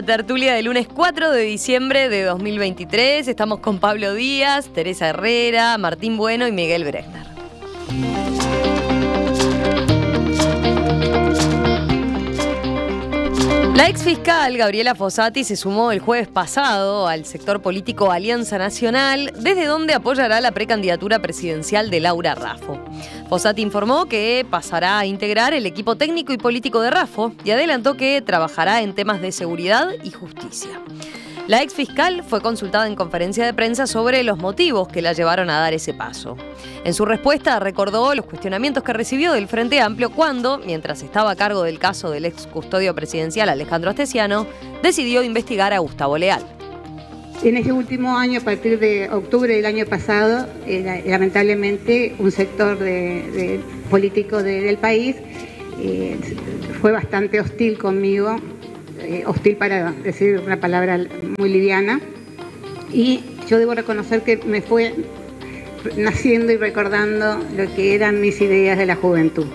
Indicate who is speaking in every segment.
Speaker 1: la tertulia del lunes 4 de diciembre de 2023. Estamos con Pablo Díaz, Teresa Herrera, Martín Bueno y Miguel Bresner. La fiscal Gabriela Fossati se sumó el jueves pasado al sector político Alianza Nacional, desde donde apoyará la precandidatura presidencial de Laura Rafo. Fossati informó que pasará a integrar el equipo técnico y político de Raffo y adelantó que trabajará en temas de seguridad y justicia. La ex fiscal fue consultada en conferencia de prensa sobre los motivos que la llevaron a dar ese paso. En su respuesta recordó los cuestionamientos que recibió del Frente Amplio cuando, mientras estaba a cargo del caso del ex custodio presidencial Alejandro Astesiano, decidió investigar a Gustavo Leal. En ese último año, a partir de octubre del año pasado, eh, lamentablemente un sector de,
Speaker 2: político del país eh, fue bastante hostil conmigo eh, hostil para decir una palabra muy liviana. Y yo debo reconocer que me fue naciendo y recordando lo que eran mis ideas de la juventud.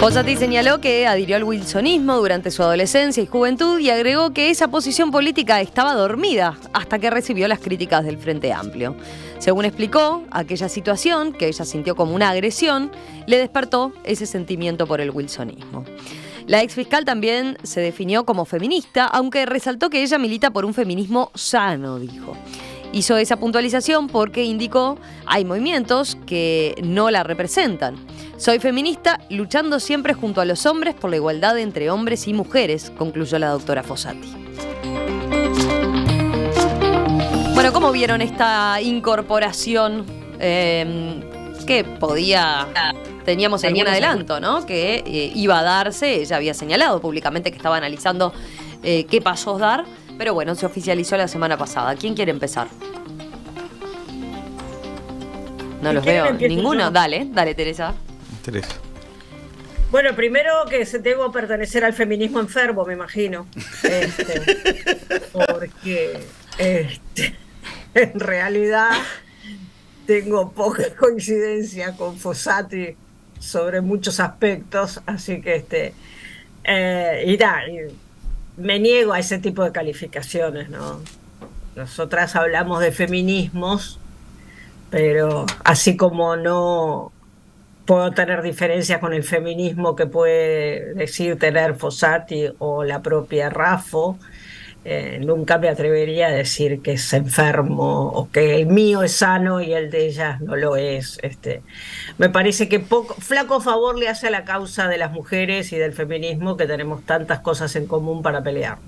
Speaker 1: Posati señaló que adhirió al wilsonismo durante su adolescencia y juventud y agregó que esa posición política estaba dormida hasta que recibió las críticas del Frente Amplio. Según explicó, aquella situación, que ella sintió como una agresión, le despertó ese sentimiento por el wilsonismo. La exfiscal también se definió como feminista, aunque resaltó que ella milita por un feminismo sano, dijo hizo esa puntualización porque indicó hay movimientos que no la representan. Soy feminista luchando siempre junto a los hombres por la igualdad entre hombres y mujeres, concluyó la doctora Fossati. Bueno, ¿cómo vieron esta incorporación em, que podía... Teníamos, en adelanto, ¿no? Que eh, iba a darse, ella había señalado públicamente que estaba analizando eh, qué pasos dar. Pero bueno, se oficializó la semana pasada. ¿Quién quiere empezar?
Speaker 3: No los veo. Ninguno.
Speaker 1: Dale, dale, Teresa.
Speaker 3: Teresa.
Speaker 2: Bueno, primero que se tengo debo pertenecer al feminismo enfermo, me imagino. Este, porque este, en realidad tengo poca coincidencia con Fossati sobre muchos aspectos, así que este eh, y me niego a ese tipo de calificaciones, ¿no? Nosotras hablamos de feminismos, pero así como no puedo tener diferencias con el feminismo que puede decir tener Fossati o la propia Rafo, eh, nunca me atrevería a decir que es enfermo o que el mío es sano y el de ellas no lo es. Este, me parece que poco, flaco favor le hace a la causa de las mujeres y del feminismo que tenemos tantas cosas en común para pelear,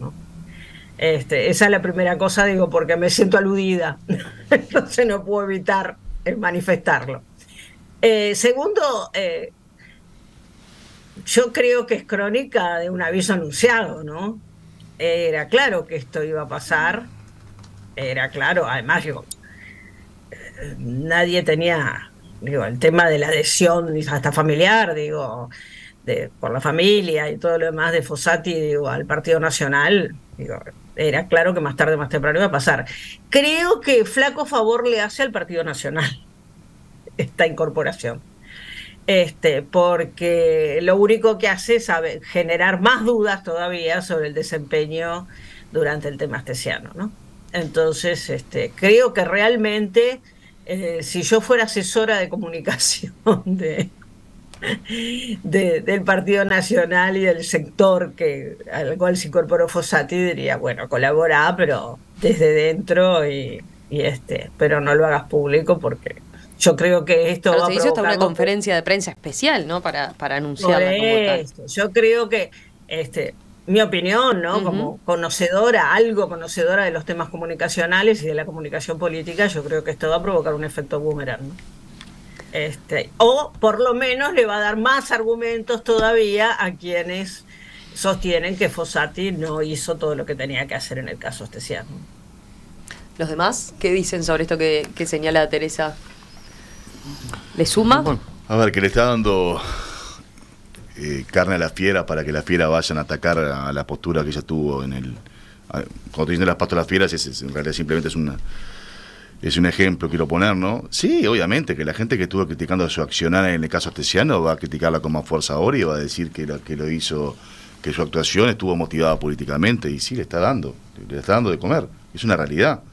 Speaker 2: Este, esa es la primera cosa, digo, porque me siento aludida, entonces no puedo evitar eh, manifestarlo. Eh, segundo, yo creo que es crónica de un aviso anunciado, ¿no? era claro que esto iba a pasar, era claro, además digo, eh, nadie tenía, digo, el tema de la adhesión hasta familiar, digo, por la familia y todo lo demás de Fossati, digo, al Partido Nacional, digo, era claro que más tarde, más temprano iba a pasar. Creo que flaco favor le hace al Partido Nacional esta incorporación este, porque lo único que hace es generar más dudas todavía sobre el desempeño durante el tema astesiano. ¿no? Entonces, este, creo que realmente, eh, si yo fuera asesora de comunicación del Partido Nacional y del sector que, al cual se incorporó Fossati, diría, bueno, colabora, pero desde dentro y, y este, pero no lo hagas público porque yo creo que esto Pero va se hizo hasta una
Speaker 1: conferencia de prensa especial, ¿no? Para, para anunciarla como tal.
Speaker 2: Yo creo que, este, mi opinión, ¿no? Como conocedora, algo conocedora de los temas comunicacionales y de la comunicación política, yo creo que esto va a provocar un efecto boomerang, ¿no? Este, o por lo menos le va a dar más argumentos todavía a quienes sostienen que Fossati no hizo todo lo que tenía
Speaker 1: que hacer en el caso Ostesiano. ¿Los demás qué dicen sobre esto que, que señala Teresa? ¿Le suma?
Speaker 4: A ver, que le está dando eh, carne a la fiera para que la fiera vayan a atacar a la postura que ella tuvo en el... cuando te dicen las pastas a las fieras, es, en realidad simplemente es una... Es un ejemplo, quiero poner, ¿no? Sí, obviamente, que la gente que estuvo criticando a su accionar en el caso astesiano va a criticarla con más fuerza ahora y va a decir que lo, que lo hizo, que su actuación estuvo motivada políticamente. Y sí, le está dando, le está dando de comer. Es una realidad.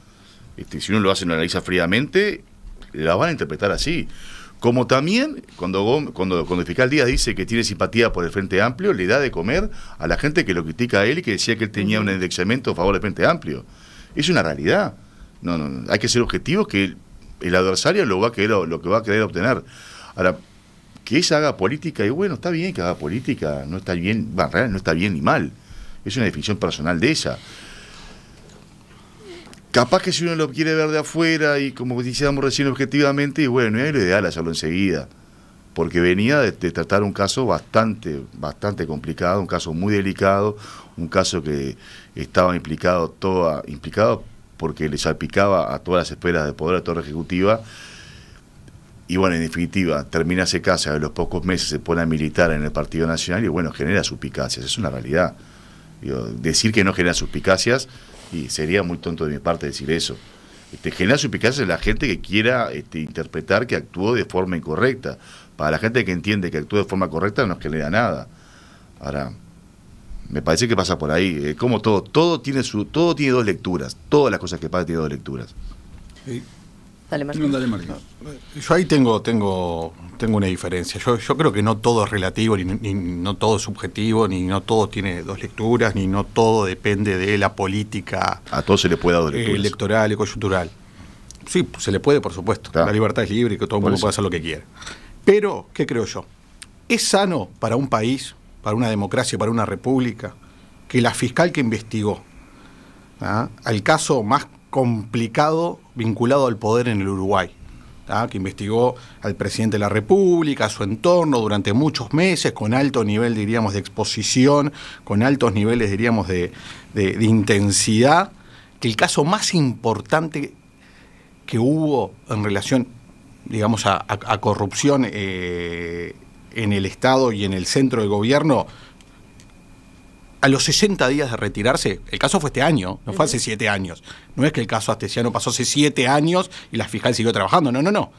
Speaker 4: Este, si uno lo hace, lo analiza fríamente, la van a interpretar así. Como también cuando, cuando, cuando el fiscal Díaz dice que tiene simpatía por el Frente Amplio, le da de comer a la gente que lo critica a él y que decía que él tenía un indexamiento a favor del Frente Amplio. Es una realidad. No, no, hay que ser objetivos que el, adversario lo va a querer, lo que va a querer obtener. Ahora, que ella haga política, y bueno, está bien que haga política, no está bien, no está bien ni mal. Es una definición personal de ella capaz que si uno lo quiere ver de afuera y como decíamos recién objetivamente, y bueno, era ideal hacerlo enseguida, porque venía de, tratar un caso bastante, bastante complicado, un caso muy delicado, un caso que estaba implicado toda, implicado porque le salpicaba a todas las esferas de poder, a toda la ejecutiva. Y bueno, en definitiva, termina ese caso, a los pocos meses se pone a militar en el Partido Nacional y bueno, genera suspicacias, es una realidad. decir que no genera suspicacias y sería muy tonto de mi parte decir eso. Este, genera suspicacia en la gente que quiera este, interpretar que actuó de forma incorrecta. Para la gente que entiende que actuó de forma correcta no es que le da nada. Ahora, me parece que pasa por ahí. Es eh, como todo, todo tiene su, todo tiene dos lecturas. Todas las cosas que pasan tienen dos lecturas.
Speaker 5: Yo
Speaker 3: ahí tengo, tengo, tengo una diferencia. Yo, creo que no todo es relativo, ni, no todo es subjetivo, ni no todo tiene dos lecturas, ni no todo depende de la política.
Speaker 4: A se le puede eh, Electoral
Speaker 3: y coyuntural. Sí, pues, se le puede, por supuesto. La libertad es libre y que todo el mundo puede hacer lo que quiera. Pero, ¿qué creo yo? ¿Es sano para un país, para una democracia, para una república, que la fiscal que investigó ¿ah? al caso más complicado vinculado al poder en el Uruguay, que investigó al presidente de la República, a su entorno durante muchos meses, con alto nivel, diríamos, de exposición, con altos niveles, diríamos, de, de, intensidad, que el caso más importante que hubo en relación, digamos, a, corrupción eh, en el Estado y en el centro de gobierno a los 60 días de retirarse, el caso fue este año, no fue hace 7 años. No es que el caso Astesiano pasó hace 7 años y la fiscal siguió trabajando, no, no, no.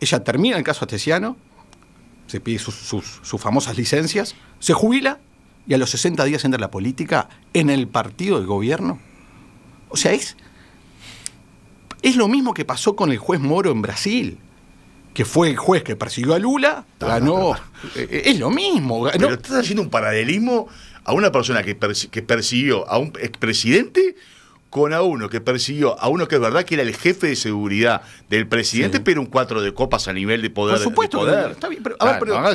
Speaker 3: Ella termina el caso Astesiano, se pide sus, famosas licencias, se jubila y a los 60 días entra la política en el partido del gobierno. O sea, es, lo mismo que pasó con el juez Moro en
Speaker 4: Brasil que fue el juez que persiguió a Lula, ah, ganó. Eh, eh, es lo mismo. estás haciendo un paralelismo a una persona que, persiguió a un expresidente con a uno que persiguió a uno que es verdad que era el jefe de seguridad del presidente, pero un cuatro de copas a nivel de poder. Por supuesto, está bien. a ver, pero,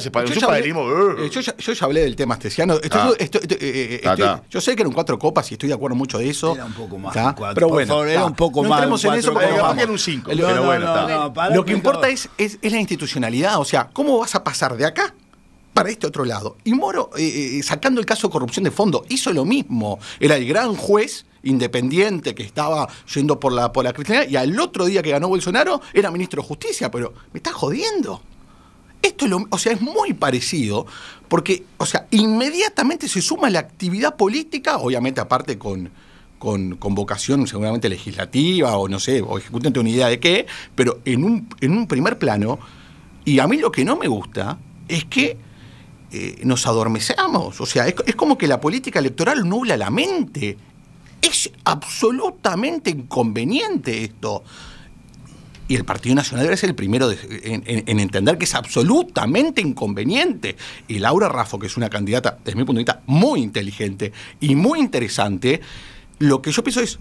Speaker 3: yo, ya hablé, del tema astesiano. Ah. Eh, eh, ah, yo sé que eran cuatro copas y estoy de acuerdo mucho de eso. Era
Speaker 5: un poco más. Cuatro, pero bueno, era un poco no más. en eso porque Era un cinco, Lo que importa es,
Speaker 3: es la institucionalidad. O sea, ¿cómo vas a pasar de acá para este otro lado. Y Moro, eh, eh, sacando el caso de corrupción de fondo, hizo lo mismo. Era el gran juez independiente que estaba yendo por la, por la cristianidad y al otro día que ganó Bolsonaro era ministro de Justicia, pero me está jodiendo. Esto es lo, o sea, es muy parecido, porque, o sea, inmediatamente se suma la actividad política, obviamente aparte con, con, con vocación seguramente legislativa o no sé, o ejecutante una idea de qué, pero en un, en un primer plano, y a mí lo que no me gusta es que eh, nos adormecemos. O sea, es, como que la política electoral nubla la mente. Es absolutamente inconveniente esto. Y el Partido Nacional ser el primero en, en, entender que es absolutamente inconveniente. Y Laura Raffo, que es una candidata, desde mi punto de vista, muy inteligente y muy interesante, lo que yo pienso es,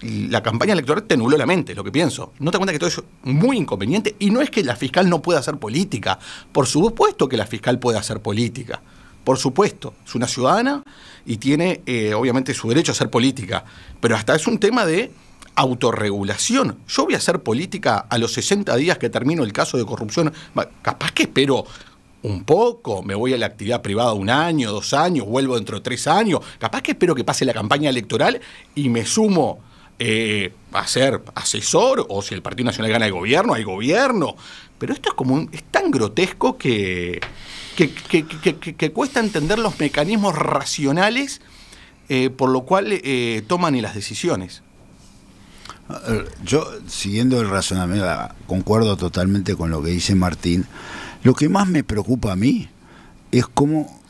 Speaker 3: la campaña electoral te nuló la mente, es lo que pienso. No te cuenta que todo eso es muy inconveniente y no es que la fiscal no pueda hacer política. Por supuesto que la fiscal puede hacer política. Por supuesto, es una ciudadana y tiene eh, obviamente su derecho a hacer política. Pero hasta es un tema de autorregulación. Yo voy a hacer política a los 60 días que termino el caso de corrupción. Capaz que espero un poco, me voy a la actividad privada un año, dos años, vuelvo dentro de tres años, capaz que espero que pase la campaña electoral y me sumo eh, a ser asesor o si el Partido Nacional gana el gobierno, hay gobierno. Pero esto es como es tan grotesco que, que, cuesta entender los mecanismos racionales eh, por lo cual eh, toman las decisiones.
Speaker 5: Ah, yo, siguiendo el razonamiento, concuerdo totalmente con lo que dice Martín. Lo que más me preocupa a mí es cómo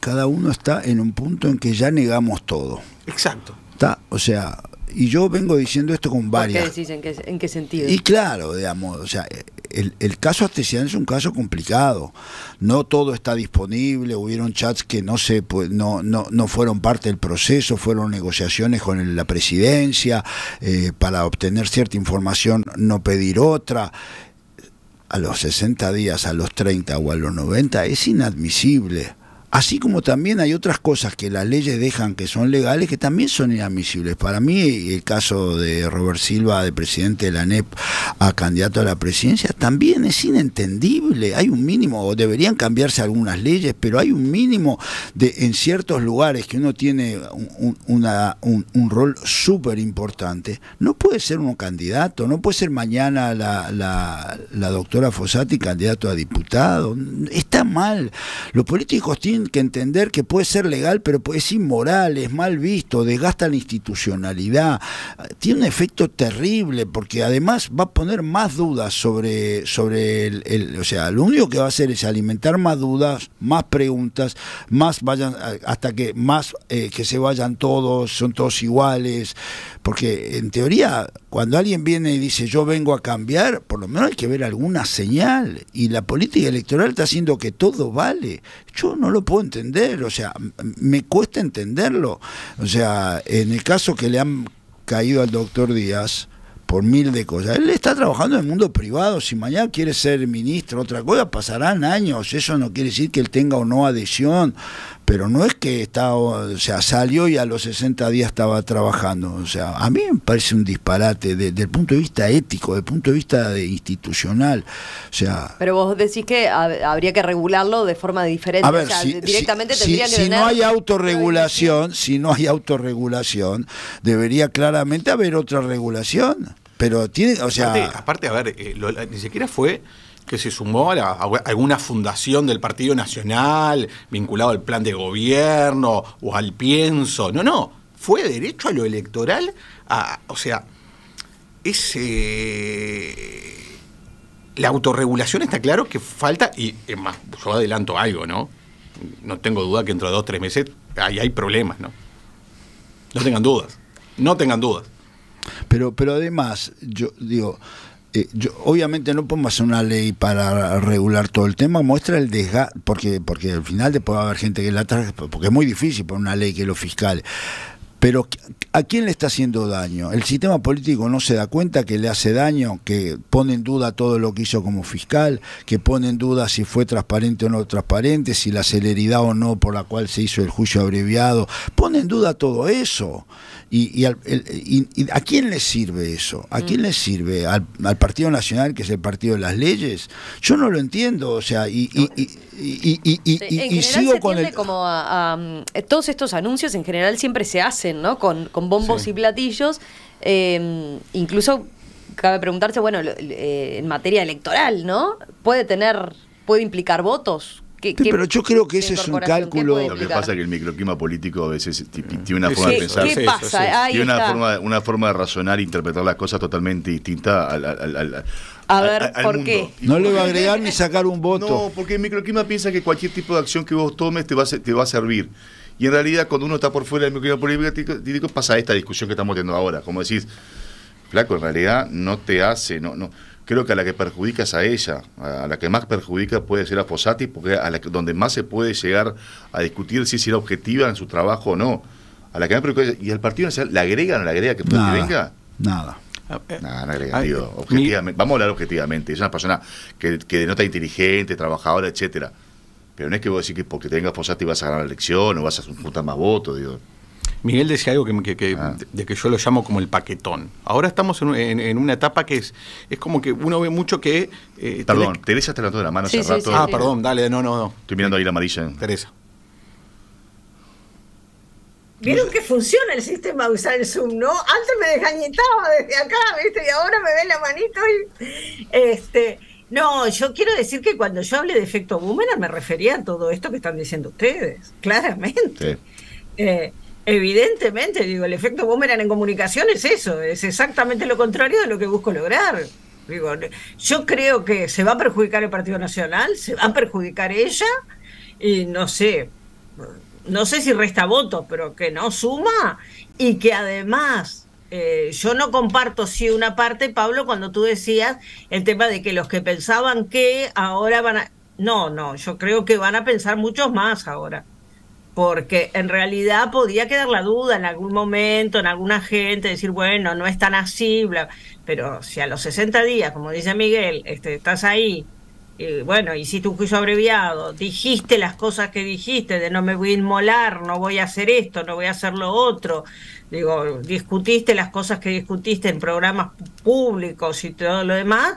Speaker 5: cada uno está en un punto en que ya negamos todo. Exacto. Está, o sea, y yo vengo diciendo esto con varias. qué
Speaker 1: decís? ¿En, qué, sentido? Y
Speaker 5: claro, digamos, o sea, el, caso Astesian es un caso complicado. No todo está disponible, hubieron chats que no se pues, no, no, fueron parte del proceso, fueron negociaciones con la presidencia eh, para obtener cierta información, no pedir otra a los 60 días, a los 30 o a los 90 es inadmisible. Así como también hay otras cosas que las leyes dejan que son legales que también son inadmisibles. Para mí el caso de Robert Silva, de presidente de la NEP a candidato a la presidencia, también es inentendible. Hay un mínimo, o deberían cambiarse algunas leyes, pero hay un mínimo de en ciertos lugares que uno tiene un, rol súper importante. No puede ser uno candidato, no puede ser mañana la, la doctora Fossati candidato a diputado. Está mal. Los políticos tienen que entender que puede ser legal, pero pues es inmoral, es mal visto, desgasta la institucionalidad, tiene un efecto terrible, porque además va a poner más dudas sobre, sobre el, o sea, lo único que va a hacer es alimentar más dudas, más preguntas, más vayan, hasta que más eh, que se vayan todos, son todos iguales, porque en teoría cuando alguien viene y dice yo vengo a cambiar, por lo menos hay que ver alguna señal. Y la política electoral está haciendo que todo vale. Yo no lo puedo entender, o sea, me cuesta entenderlo. O sea, en el caso que le han caído al doctor Díaz, por mil de cosas. Él está trabajando en el mundo privado. Si mañana quiere ser ministro, otra cosa, pasarán años. Eso no quiere decir que él tenga o no adhesión pero no es que estaba, o sea, salió y a los 60 días estaba trabajando. O sea, a mí me parece un disparate desde el punto de vista ético, desde el punto de vista de institucional. O sea,
Speaker 1: pero vos decís que habría que regularlo de forma diferente. si, directamente no hay
Speaker 5: autorregulación, si no hay autorregulación, debería claramente haber otra regulación. Pero tiene, o sea.
Speaker 3: Aparte, a ver, eh, ni siquiera fue que se sumó a, alguna fundación del Partido Nacional vinculado al plan de gobierno o al pienso. No, no, fue derecho a lo electoral. o sea, ese... Eh, la autorregulación está claro que falta, y más, yo adelanto algo, ¿no? No tengo duda que dentro de dos o tres meses ahí hay problemas, ¿no? No tengan dudas, no tengan dudas.
Speaker 5: Pero, pero además, yo digo, eh, obviamente no podemos hacer una ley para regular todo el tema, muestra el desgaste, porque, porque al final después va a haber gente que la traje porque es muy difícil poner una ley que lo fiscal pero ¿a quién le está haciendo daño? ¿El sistema político no se da cuenta que le hace daño, que pone en duda todo lo que hizo como fiscal, que pone en duda si fue transparente o no transparente, si la celeridad o no por la cual se hizo el juicio abreviado? Pone en duda todo eso. ¿Y, a quién le sirve eso? ¿A quién le sirve? ¿Al, ¿Al, Partido Nacional, que es el Partido de las Leyes? Yo no lo entiendo, o sea, y y, y, y sigo se con el...
Speaker 1: como a, mm, todos estos anuncios en general siempre se hacen, ¿no? Con, bombos y platillos. Em, incluso cabe preguntarse, bueno, eh, en materia electoral, ¿no? Puede tener, puede implicar votos
Speaker 5: pero yo creo que ese es un cálculo. Lo que pasa
Speaker 4: es que el microclima político a veces tiene una forma de pensar. Tiene una forma, de razonar e interpretar las cosas totalmente distinta al, a ver, ¿por qué? No le va a agregar ni sacar un voto. No, porque el microclima piensa que cualquier tipo de acción que vos tomes te va a, te va a servir. Y en realidad, cuando uno está por fuera del microclima político, pasa esta discusión que estamos teniendo ahora. Como decís, flaco, en realidad no te hace, no, no, creo que a la que perjudicas a ella, a la que más perjudica puede ser a Fosati, porque a la que, donde más se puede llegar a discutir si será objetiva en su trabajo o no. A la que y al Partido Nacional, ¿la agrega o no la agrega que venga?
Speaker 5: Nada. Ah, eh, nada,
Speaker 4: no vamos a hablar objetivamente. Es una persona que, que denota inteligente, trabajadora, etcétera. Pero no es que vos decís que porque tenga Fosati vas a ganar la elección o vas a juntar más votos, digo. Miguel decía algo que, ah. de que yo lo llamo como el paquetón.
Speaker 3: Ahora estamos en, una etapa que es, es como que uno ve mucho que... Eh, perdón,
Speaker 4: Teresa te levantó la mano hace rato. ah, perdón, dale, no, no, no. Estoy mirando ahí la amarilla. Teresa.
Speaker 3: Vieron
Speaker 2: que funciona el sistema de usar el Zoom, ¿no? Antes me desgañetaba desde acá, ¿viste? Y ahora me ve la manito y... Este, no, yo quiero decir que cuando yo hablé de efecto boomerang me refería a todo esto que están diciendo ustedes, claramente. Eh, Evidentemente, digo, el efecto boomerang en comunicación es eso, es exactamente lo contrario de lo que busco lograr. Digo, yo creo que se va a perjudicar el Partido Nacional, se va a perjudicar ella, y no sé, no sé si resta votos, pero que no suma, y que además eh, yo no comparto si una parte, Pablo, cuando tú decías el tema de que los que pensaban que ahora van a... No, no, yo creo que van a pensar muchos más ahora porque en realidad podía quedar la duda en algún momento, en alguna gente, decir, bueno, no es tan así, bla, pero si a los 60 días, como dice Miguel, este, estás ahí, y bueno, hiciste un juicio abreviado, dijiste las cosas que dijiste, de no me voy a inmolar, no voy a hacer esto, no voy a hacer lo otro, digo, discutiste las cosas que discutiste en programas públicos y todo lo demás,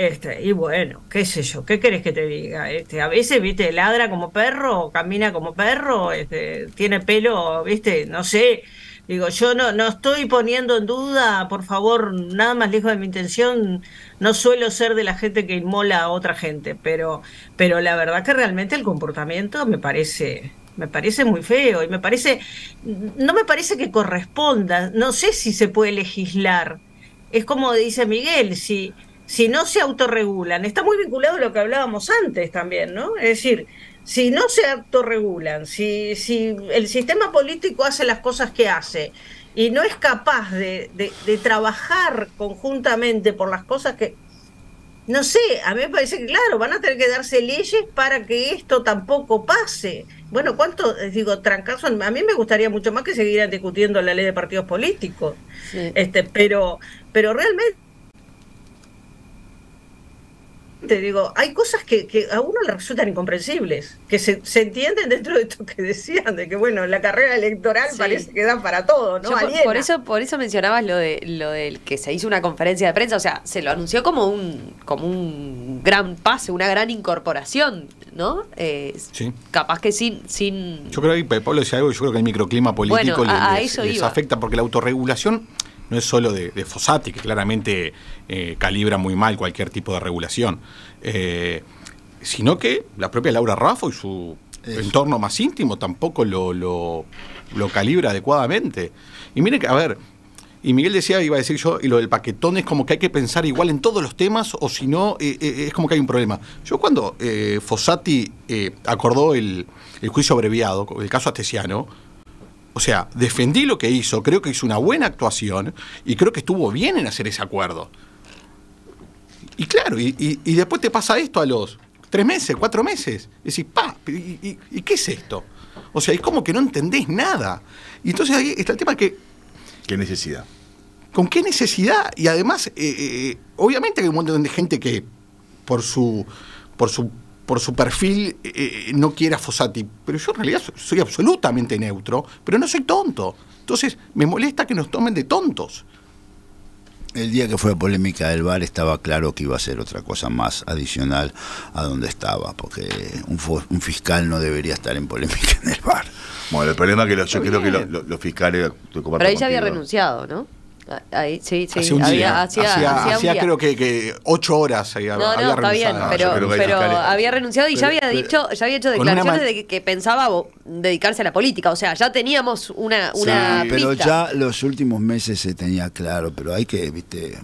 Speaker 2: este, y bueno, qué sé yo, ¿qué querés que te diga? Este, a veces, viste, ladra como perro, camina como perro, este, tiene pelo, viste, no sé. Digo, yo no, no estoy poniendo en duda, por favor, nada más lejos de mi intención, no suelo ser de la gente que inmola a otra gente, pero, pero la verdad que realmente el comportamiento me parece, me parece muy feo y me parece, no me parece que corresponda, no sé si se puede legislar. Es como dice Miguel, si si no se autorregulan, está muy vinculado a lo que hablábamos antes también, ¿no? Es decir, si no se autorregulan, si, si el sistema político hace las cosas que hace y no es capaz de, trabajar conjuntamente por las cosas que... No sé, a mí me parece que, claro, van a tener que darse leyes para que esto tampoco pase. Bueno, ¿cuánto, digo, trancazo? A mí me gustaría mucho más que seguiran discutiendo la ley de partidos políticos. Este, pero, pero realmente te digo, hay cosas que, a uno le resultan incomprensibles, que se, entienden dentro de esto que decían, de que bueno, la carrera electoral parece que da para todo, ¿no? Por, eso,
Speaker 1: por eso mencionabas lo de lo del que se hizo una conferencia de prensa, o sea, se lo anunció como un, como un gran pase, una gran incorporación, ¿no? Eh, sí. Capaz que sin, sin.
Speaker 3: Yo creo que Pablo decía algo, yo creo que el microclima político les afecta, porque la autorregulación no es solo de, Fossati, que claramente eh, calibra muy mal cualquier tipo de regulación, eh, sino que la propia Laura Raffo y su entorno más íntimo tampoco lo, calibra adecuadamente. Y miren que, a ver, y Miguel decía, iba a decir yo, y lo del paquetón es como que hay que pensar igual en todos los temas, o si no, eh, es como que hay un problema. Yo cuando Fossati acordó el, el, juicio abreviado, el caso Astesiano, o sea, defendí lo que hizo, creo que hizo una buena actuación y creo que estuvo bien en hacer ese acuerdo. Y claro, y, después te pasa esto a los tres meses, cuatro meses. Y decís, pa, ¿y, qué es esto? O sea, es como que no entendés nada. Y entonces ahí está el tema que... ¿Qué necesidad? ¿Con qué necesidad? Y además, eh, eh, obviamente hay un montón de gente que por su, por su por su perfil eh, eh, no quiera Fossati, pero yo en realidad soy, absolutamente neutro, pero no soy tonto. Entonces me molesta que nos tomen de tontos.
Speaker 5: El día que fue la polémica del bar estaba claro que iba a ser otra cosa más adicional a donde estaba, porque un, fiscal no debería estar en polémica en el bar. Bueno, el problema es que yo creo que los, fiscales... Pero ella había
Speaker 1: renunciado, ¿no? sí, sí. Hace un día. hacía, creo
Speaker 3: que, que, ocho horas no, no, había está bien, pero, había renunciado y ya había dicho,
Speaker 1: ya había hecho declaraciones de que, pensaba dedicarse a la política. O sea, ya teníamos una, una pero
Speaker 5: ya los últimos meses se tenía claro, pero hay que, viste,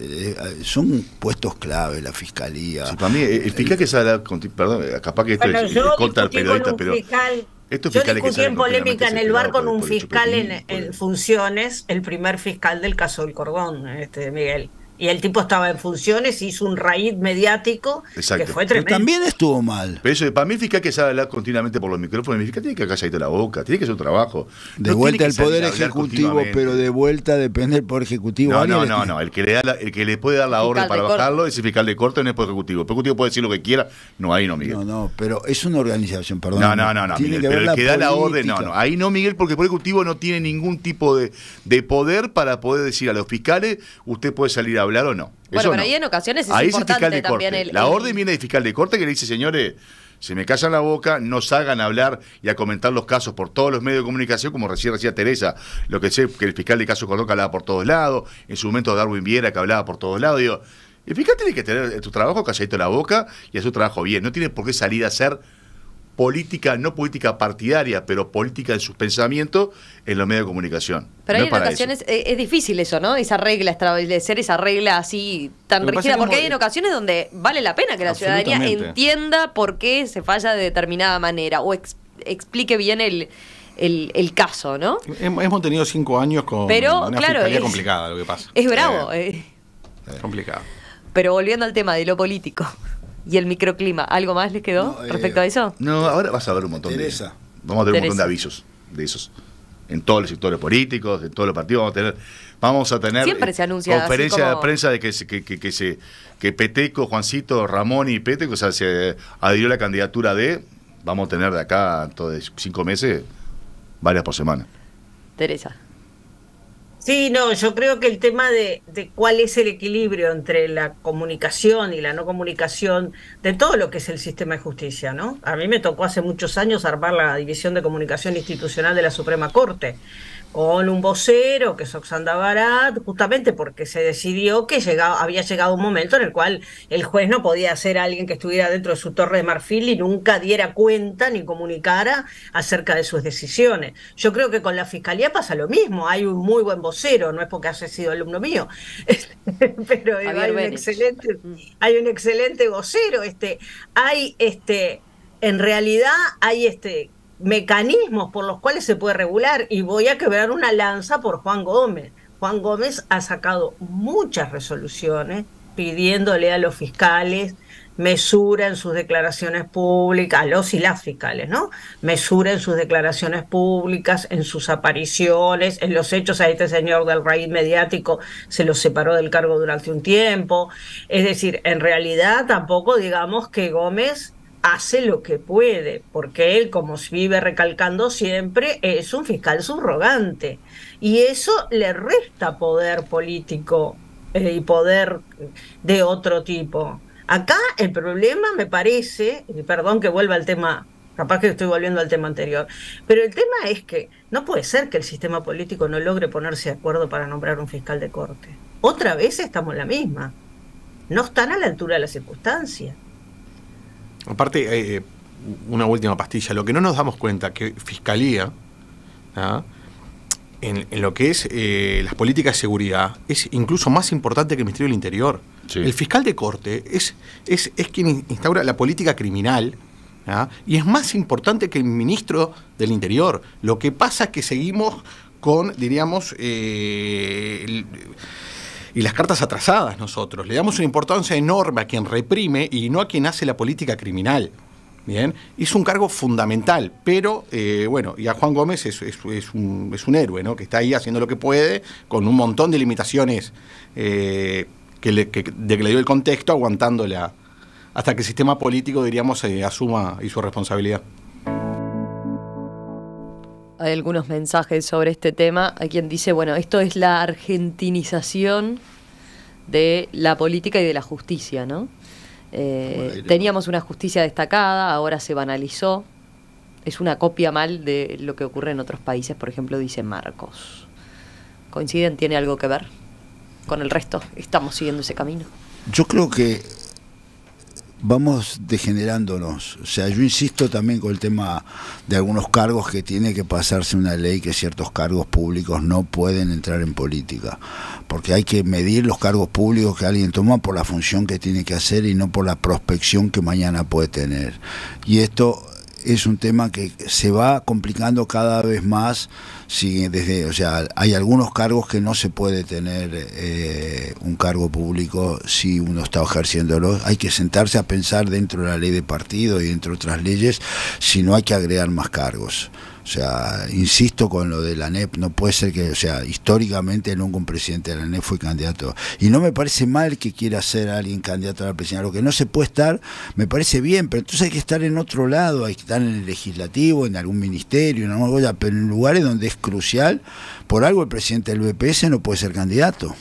Speaker 5: eh, son puestos clave, la fiscalía. Sí, para mí, el fiscal que sale, perdón, eh, capaz que esto es, el periodista, pero... Yo discutí en polémica
Speaker 2: en el bar con un fiscal en, funciones, el primer fiscal del caso del Cordón, este, Miguel y el tipo estaba en funciones, hizo un raíz mediático que fue tremendo. también
Speaker 5: estuvo mal.
Speaker 4: Pero eso, para mí el fiscal que sabe hablar continuamente por los micrófonos, el fiscal tiene que callarse la boca, tiene que hacer un trabajo. De vuelta al Poder Ejecutivo, pero
Speaker 5: de vuelta depende del Poder Ejecutivo. No, no, no,
Speaker 4: el que, le puede dar la orden para bajarlo es el fiscal de corte, no es el Poder Ejecutivo. El Poder Ejecutivo puede decir lo que quiera, no, ahí no, Miguel. No, no,
Speaker 5: pero es una organización, perdón. No, no, no, no pero el que da la orden, no, no,
Speaker 4: ahí no, Miguel, porque el Poder Ejecutivo no tiene ningún tipo de, de poder para poder decir a los fiscales, usted puede salir a hablar o no. Bueno, pero ahí en
Speaker 1: ocasiones es ahí es fiscal de también corte. La orden
Speaker 4: viene del fiscal de corte que le dice, señores, se me callan la boca, no salgan a hablar y a comentar los casos por todos los medios de comunicación, como recién decía Teresa, lo que sé que el fiscal de Caso coloca la hablaba por todos lados, en su momento Darwin Viera que hablaba por todos lados, digo, el fiscal tiene que tener tu trabajo calladito la boca y hacer su trabajo bien, no tiene por qué salir a hacer política, no política partidaria, pero política de sus pensamientos en los medios de comunicación. Pero hay en ocasiones,
Speaker 1: eh, es, difícil eso, ¿no? Esa regla, establecer esa regla así tan rígida, porque hay en ocasiones donde vale la pena que la ciudadanía entienda por qué se falla de determinada manera o explique bien el, caso, ¿no? Hemos
Speaker 3: tenido cinco años con pero, una claro, es, complicada, lo que pasa. Es bravo.
Speaker 1: Eh. Complicado. Pero volviendo al tema de lo político y el microclima. ¿Algo más les quedó eh, respecto a eso?
Speaker 4: No, ahora vas a ver un montón de. Vamos a montón de avisos de esos. En todos los sectores políticos, en todos los partidos, vamos a tener. Vamos a tener Siempre eh, se anuncia conferencia de prensa de que, que, que, que, se, que Peteco, Juancito, Ramón y Peteco, sea, se adhirió la candidatura de. Vamos a tener de acá, entonces, cinco meses, varias por semana.
Speaker 1: Teresa.
Speaker 2: Sí, no, yo creo que el tema de, de, cuál es el equilibrio entre la comunicación y la no comunicación de todo lo que es el sistema de justicia, ¿no? A mí me tocó hace muchos años armar la División de Comunicación Institucional de la Suprema Corte, con un vocero, que es Oxanda Barat, justamente porque se decidió que había llegado un momento en el cual el juez no podía ser alguien que estuviera dentro de su torre de marfil y nunca diera cuenta ni comunicara acerca de sus decisiones. Yo creo que con la fiscalía pasa lo mismo, hay un muy buen vocero, no es porque haya sido alumno mío, pero hay un, excelente, mm. hay un excelente vocero, este, hay este, en realidad hay este mecanismos por los cuales se puede regular y voy a quebrar una lanza por Juan Gómez. Juan Gómez ha sacado muchas resoluciones pidiéndole a los fiscales mesura en sus declaraciones públicas, a los y las fiscales, ¿no? Mesura en sus declaraciones públicas, en sus apariciones, en los hechos a este señor del raíz mediático se lo separó del cargo durante un tiempo. Es decir, en realidad tampoco digamos que Gómez hace lo que puede, porque él, como vive recalcando siempre, es un fiscal subrogante. Y eso le resta poder político eh, y poder de otro tipo. Acá el problema me parece, y perdón que vuelva al tema, capaz que estoy volviendo al tema anterior, pero el tema es que no puede ser que el sistema político no logre ponerse de acuerdo para nombrar un fiscal de corte. Otra vez estamos en la misma. No están a la altura de las circunstancias.
Speaker 3: Aparte, eh, eh, una última pastilla, lo que no nos damos cuenta que Fiscalía, ¿ah? en, lo que es eh, las políticas de seguridad, es incluso más importante que el Ministerio del Interior. El fiscal de corte es, es, quien instaura la política criminal ¿ah? y es más importante que el ministro del Interior. Lo que pasa es que seguimos con, diríamos, y las cartas atrasadas nosotros. Le damos una importancia enorme a quien reprime y no a quien hace la política criminal. Bien, hizo un cargo fundamental, pero eh, bueno, y a Juan Gómez es, un, es un, héroe, ¿no? Que está ahí haciendo lo que puede, con un montón de limitaciones eh, que, le, de que le dio el contexto, aguantándola hasta que el sistema político, diríamos, asuma y su responsabilidad
Speaker 1: hay algunos mensajes sobre este tema. Hay quien dice, bueno, esto es la argentinización de la política y de la justicia, eh, ¿no? teníamos una justicia destacada, ahora se banalizó. Es una copia mal de lo que ocurre en otros países, por ejemplo, dice Marcos. ¿Coinciden? ¿Tiene algo que ver con el resto? ¿Estamos siguiendo ese camino?
Speaker 5: Yo creo que vamos degenerándonos. O sea, yo insisto también con el tema de algunos cargos que tiene que pasarse una ley que ciertos cargos públicos no pueden entrar en política, porque hay que medir los cargos públicos que alguien toma por la función que tiene que hacer y no por la prospección que mañana puede tener. Y esto es un tema que se va complicando cada vez más. Si desde, o sea, hay algunos cargos que no se puede tener eh, un cargo público si uno está ejerciéndolo. Hay que sentarse a pensar dentro de la ley de partido y entre otras leyes si no hay que agregar más cargos. O sea, insisto con lo de la NEP, no puede ser que, o sea, históricamente nunca un presidente de la NEP fue candidato. Y no me parece mal que quiera ser alguien candidato a la presidencia. Lo que no se puede estar, me parece bien, pero entonces hay que estar en otro lado, hay que estar en el legislativo, en algún ministerio, en alguna cosa, pero en lugares donde es crucial, por algo el presidente del BPS no puede ser candidato.